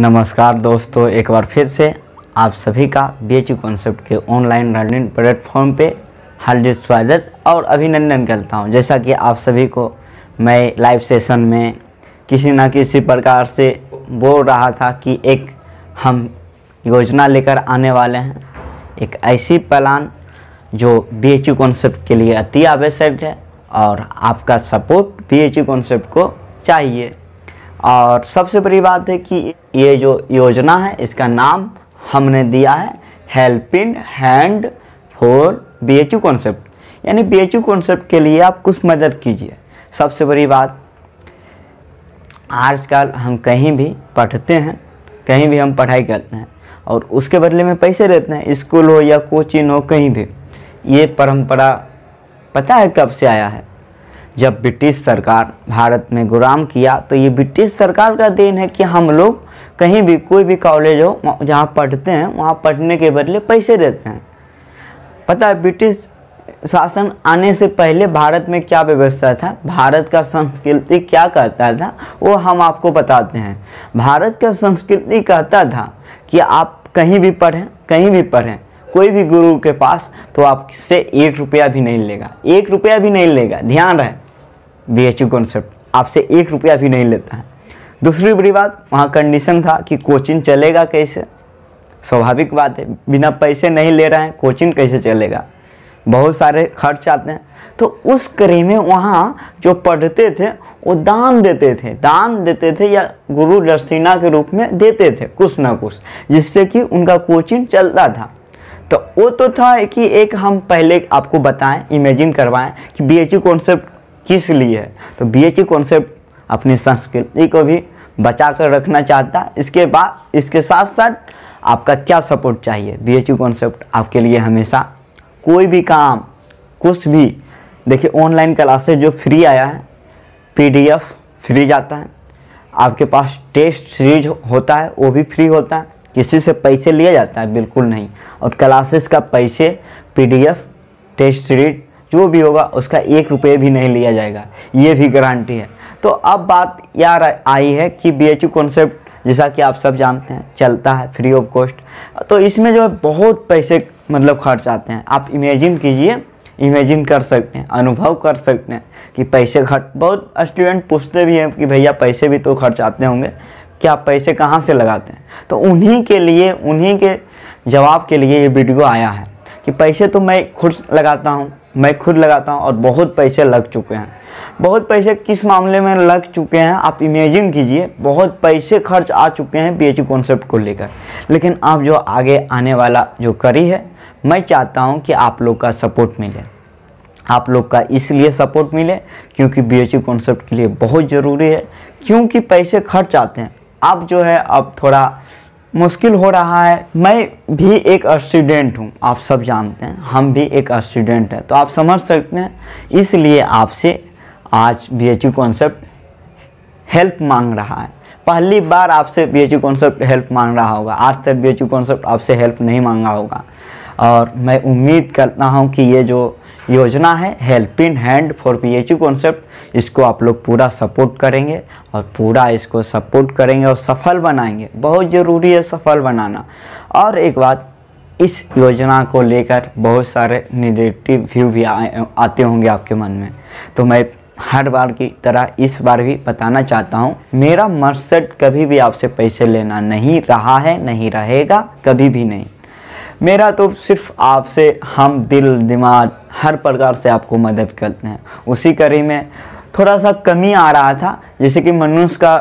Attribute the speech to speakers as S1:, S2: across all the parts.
S1: नमस्कार दोस्तों एक बार फिर से आप सभी का बी एच कॉन्सेप्ट के ऑनलाइन लर्निंग प्लेटफॉर्म पे हार्दिक स्वागत और अभिनंदन करता हूँ जैसा कि आप सभी को मैं लाइव सेशन में किसी ना किसी प्रकार से बोल रहा था कि एक हम योजना लेकर आने वाले हैं एक ऐसी प्लान जो बी एच कॉन्सेप्ट के लिए अति आवश्यक है और आपका सपोर्ट बी एच कॉन्सेप्ट को चाहिए और सबसे बड़ी बात है कि ये जो योजना है इसका नाम हमने दिया है helping hand for B H U concept यानी बी एच यू कॉन्सेप्ट के लिए आप कुछ मदद कीजिए सबसे बड़ी बात आजकल हम कहीं भी पढ़ते हैं कहीं भी हम पढ़ाई करते हैं और उसके बदले में पैसे लेते हैं स्कूल हो या कोचिंग हो कहीं भी ये परंपरा पता है कब से आया है जब ब्रिटिश सरकार भारत में गुलाम किया तो ये ब्रिटिश सरकार का देन है कि हम लोग कहीं भी कोई भी कॉलेज हो जहाँ पढ़ते हैं वहाँ पढ़ने के बदले पैसे देते हैं पता है ब्रिटिश शासन आने से पहले भारत में क्या व्यवस्था था भारत का संस्कृति क्या कहता था वो हम आपको बताते हैं भारत का संस्कृति कहता था कि आप कहीं भी पढ़ें कहीं भी पढ़ें कोई भी गुरु के पास तो आपसे एक रुपया भी नहीं लेगा एक रुपया भी नहीं लेगा ध्यान रहे बी एच यू कॉन्सेप्ट आपसे एक रुपया भी नहीं लेता है दूसरी बड़ी बात वहाँ कंडीशन था कि कोचिंग चलेगा कैसे स्वाभाविक बात है बिना पैसे नहीं ले रहे हैं कोचिंग कैसे चलेगा बहुत सारे खर्च आते हैं तो उस कड़ी में वहाँ जो पढ़ते थे वो दान देते थे दान देते थे या गुरु दर्शिना के रूप में देते थे कुछ ना कुछ जिससे कि उनका कोचिंग चलता था तो वो तो था कि एक हम पहले आपको बताएं इमेजिन करवाएं कि बी एच यू कॉन्सेप्ट किस लिए है तो बी एच कॉन्सेप्ट अपनी संस्कृति को भी बचा कर रखना चाहता है इसके बाद इसके साथ साथ आपका क्या सपोर्ट चाहिए बी एच कॉन्सेप्ट आपके लिए हमेशा कोई भी काम कुछ भी देखिए ऑनलाइन क्लासेस जो फ्री आया है पीडीएफ फ्री जाता है आपके पास टेस्ट सीरीज होता है वो भी फ्री होता है किसी से पैसे लिया जाता है बिल्कुल नहीं और क्लासेस का पैसे पीडीएफ टेस्ट सीरीज जो भी होगा उसका एक रुपये भी नहीं लिया जाएगा ये भी गारंटी है तो अब बात यार आई है कि बी एच कॉन्सेप्ट जैसा कि आप सब जानते हैं चलता है फ्री ऑफ कॉस्ट तो इसमें जो है बहुत पैसे मतलब खर्च आते हैं आप इमेजिन कीजिए इमेजिन कर सकते हैं अनुभव कर सकते हैं कि पैसे खर्च बहुत स्टूडेंट पूछते भी हैं कि भैया पैसे भी तो खर्च आते होंगे क्या पैसे कहाँ से लगाते हैं तो उन्हीं के लिए उन्हीं के जवाब के लिए ये वीडियो आया है कि पैसे तो मैं खुद लगाता हूँ मैं खुद लगाता हूँ और बहुत पैसे लग चुके हैं बहुत पैसे किस मामले में लग चुके हैं आप इमेजिन कीजिए बहुत पैसे खर्च आ चुके हैं बी कॉन्सेप्ट को लेकर लेकिन आप जो आगे आने वाला जो करी है मैं चाहता हूँ कि आप लोग का सपोर्ट मिले आप लोग का इसलिए सपोर्ट मिले क्योंकि बी कॉन्सेप्ट के लिए बहुत ज़रूरी है क्योंकि पैसे खर्च आते हैं आप जो है अब थोड़ा मुश्किल हो रहा है मैं भी एक स्टूडेंट हूँ आप सब जानते हैं हम भी एक स्टूडेंट हैं तो आप समझ सकते हैं इसलिए आपसे आज B H U concept help मांग रहा है पहली बार आपसे B H U concept help मांग रहा होगा आज तक बी एच यू कॉन्सेप्ट आपसे हेल्प नहीं मांगा होगा और मैं उम्मीद करता हूँ कि ये जो योजना है helping hand for PHU concept इसको आप लोग पूरा सपोर्ट करेंगे और पूरा इसको सपोर्ट करेंगे और सफल बनाएंगे बहुत ज़रूरी है सफल बनाना और एक बात इस योजना को लेकर बहुत सारे निगेटिव व्यू भी आ, आते होंगे आपके मन में तो मैं हर बार की तरह इस बार भी बताना चाहता हूँ मेरा मकसद कभी भी आपसे पैसे लेना नहीं रहा है नहीं रहेगा कभी भी नहीं मेरा तो सिर्फ आपसे हम दिल दिमाग हर प्रकार से आपको मदद करते हैं उसी कड़ी में थोड़ा सा कमी आ रहा था जैसे कि मनुष्य का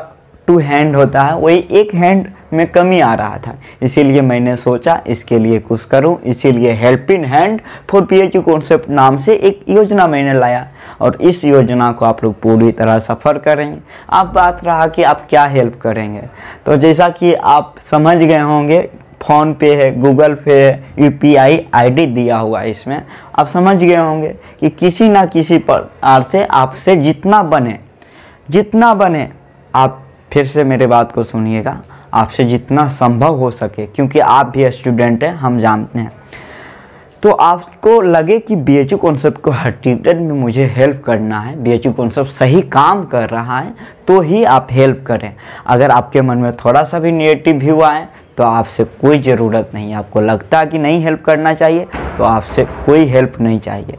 S1: टू हैंड होता है वही एक हैंड में कमी आ रहा था इसीलिए मैंने सोचा इसके लिए कुछ करूं इसीलिए helping hand for P H concept नाम से एक योजना मैंने लाया और इस योजना को आप लोग पूरी तरह सफ़र करेंगे आप बात रहा कि आप क्या हेल्प करेंगे तो जैसा कि आप समझ गए होंगे फ़ोन पे है गूगल पे है U P I I D दिया हुआ है इसमें आप समझ गए होंगे कि किसी ना किसी प्रकार से आपसे जितना बने जितना बने आप फिर से मेरे बात को सुनिएगा आपसे जितना संभव हो सके क्योंकि आप भी स्टूडेंट हैं हम जानते हैं तो आपको लगे कि बी एच कॉन्सेप्ट को हर में मुझे हेल्प करना है बी एच कॉन्सेप्ट सही काम कर रहा है तो ही आप हेल्प करें अगर आपके मन में थोड़ा सा भी निगेटिव व्यू आए तो आपसे कोई ज़रूरत नहीं आपको लगता कि नहीं हेल्प करना चाहिए तो आपसे कोई हेल्प नहीं चाहिए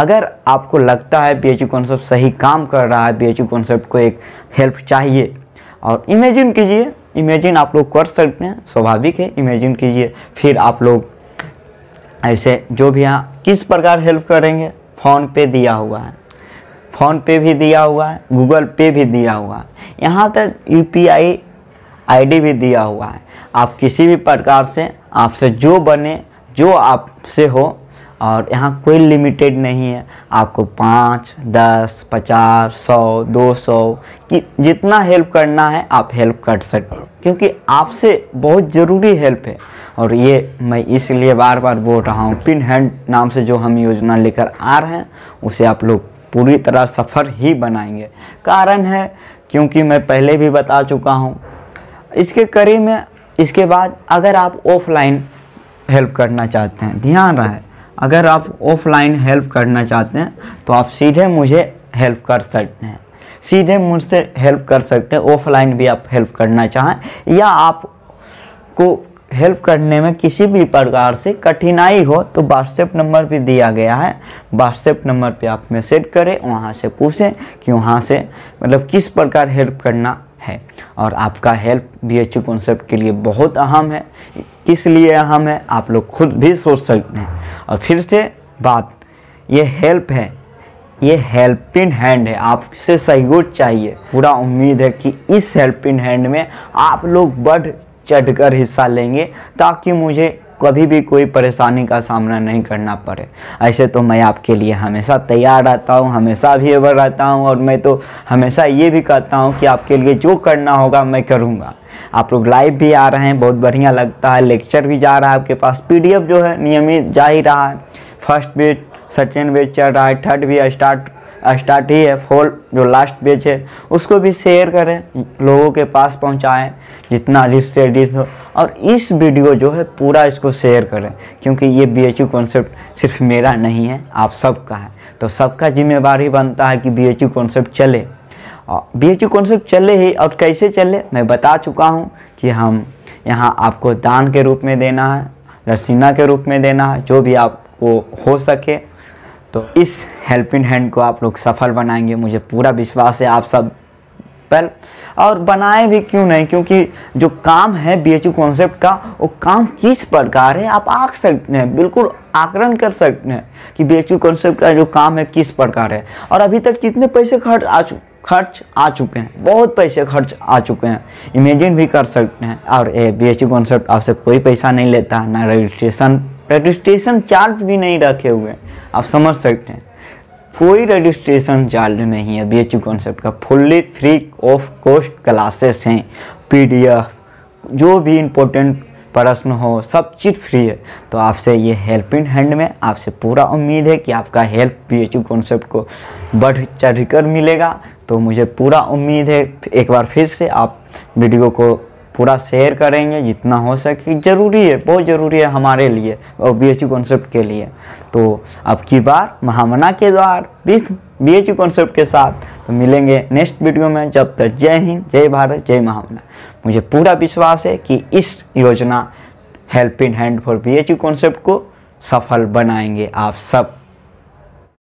S1: अगर आपको लगता है पी एच कॉन्सेप्ट सही काम कर रहा है पी एच कॉन्सेप्ट को एक हेल्प चाहिए और इमेजिन कीजिए इमेजिन आप लोग कर सकते हैं स्वाभाविक है इमेजिन कीजिए फिर आप लोग ऐसे जो भी यहाँ किस प्रकार हेल्प करेंगे फ़ोन पे दिया हुआ है फ़ोन पे भी दिया हुआ है गूगल पे भी दिया हुआ है यहाँ तक आई आईडी भी दिया हुआ है आप किसी भी प्रकार से आपसे जो बने जो आपसे हो और यहाँ कोई लिमिटेड नहीं है आपको पाँच दस पचास सौ दो सौ कि जितना हेल्प करना है आप हेल्प कर सकते हो क्योंकि आपसे बहुत ज़रूरी हेल्प है और ये मैं इसलिए बार बार बोल रहा हूँ पिन हैंड नाम से जो हम योजना लेकर आ रहे हैं उसे आप लोग पूरी तरह सफ़र ही बनाएंगे कारण है क्योंकि मैं पहले भी बता चुका हूँ इसके करीब में इसके बाद अगर आप ऑफलाइन हेल्प करना चाहते हैं ध्यान रहे अगर आप ऑफलाइन हेल्प करना चाहते हैं तो आप सीधे मुझे हेल्प कर सकते हैं सीधे मुझसे हेल्प कर सकते हैं ऑफलाइन भी आप हेल्प करना चाहें या आपको हेल्प करने में किसी भी प्रकार से कठिनाई हो तो व्हाट्सएप नंबर भी दिया गया है व्हाट्सएप नंबर पे आप मैसेज करें वहाँ से पूछें कि वहाँ से मतलब किस प्रकार हेल्प करना है और आपका हेल्प बी एच कॉन्सेप्ट के लिए बहुत अहम है किस लिए अहम है आप लोग खुद भी सोच सकते हैं और फिर से बात ये हेल्प है ये हेल्पिंग हैंड है आपसे सहयोग चाहिए पूरा उम्मीद है कि इस हेल्पिंग हैंड में आप लोग बढ़ चढ़ कर हिस्सा लेंगे ताकि मुझे कभी भी कोई परेशानी का सामना नहीं करना पड़े ऐसे तो मैं आपके लिए हमेशा तैयार रहता हूँ हमेशा भी एवर रहता हूँ और मैं तो हमेशा ये भी कहता हूँ कि आपके लिए जो करना होगा मैं करूँगा आप लोग लाइव भी आ रहे हैं बहुत बढ़िया लगता है लेक्चर भी जा रहा है आपके पास पी जो है नियमित जा ही रहा है फर्स्ट बेच सेकेंड बेच चल रहा है थर्ड भी स्टार्ट स्टार्ट ही है फोल जो लास्ट पेज है उसको भी शेयर करें लोगों के पास पहुंचाएं जितना रिस्क से रिस्क हो और इस वीडियो जो है पूरा इसको शेयर करें क्योंकि ये बी एच कॉन्सेप्ट सिर्फ मेरा नहीं है आप सबका है तो सबका जिम्मेवारी बनता है कि बी एच कॉन्सेप्ट चले बी एच कॉन्सेप्ट चले ही और कैसे चले मैं बता चुका हूँ कि हम यहाँ आपको दान के रूप में देना है रसीना के रूप में देना है जो भी आपको हो सके तो इस हेल्पिंग हैंड को आप लोग सफल बनाएंगे मुझे पूरा विश्वास है आप सब पर और बनाए भी क्यों नहीं क्योंकि जो काम है बी एच कॉन्सेप्ट का वो काम किस प्रकार है आप आंक सकते हैं बिल्कुल आकलन कर सकते हैं कि बी एच कॉन्सेप्ट का जो काम है किस प्रकार है और अभी तक कितने पैसे खर्च आ चु खर्च आ चुके हैं बहुत पैसे खर्च आ चुके हैं इमेजिन भी कर सकते हैं और ये बी एच कॉन्सेप्ट आपसे कोई पैसा नहीं लेता ना रजिस्ट्रेशन रजिस्ट्रेशन चार्ज भी नहीं रखे हुए आप समझ सकते हैं कोई रजिस्ट्रेशन चार्ज नहीं है बी एच कॉन्सेप्ट का fully free of cost classes हैं एफ जो भी इम्पोर्टेंट प्रश्न हो सब चीज़ फ्री है तो आपसे ये हेल्पिंग हैंड में आपसे पूरा उम्मीद है कि आपका हेल्प बी एच कॉन्सेप्ट को बढ़ चढ़ कर मिलेगा तो मुझे पूरा उम्मीद है एक बार फिर से आप वीडियो को पूरा शेयर करेंगे जितना हो सके ज़रूरी है बहुत ज़रूरी है हमारे लिए और बी एच कॉन्सेप्ट के लिए तो अब की बार महामना के द्वार बीस बी एच कॉन्सेप्ट के साथ तो मिलेंगे नेक्स्ट वीडियो में जब तक जय हिंद जय भारत जय महामना मुझे पूरा विश्वास है कि इस योजना helping hand for B H concept को सफल बनाएंगे आप सब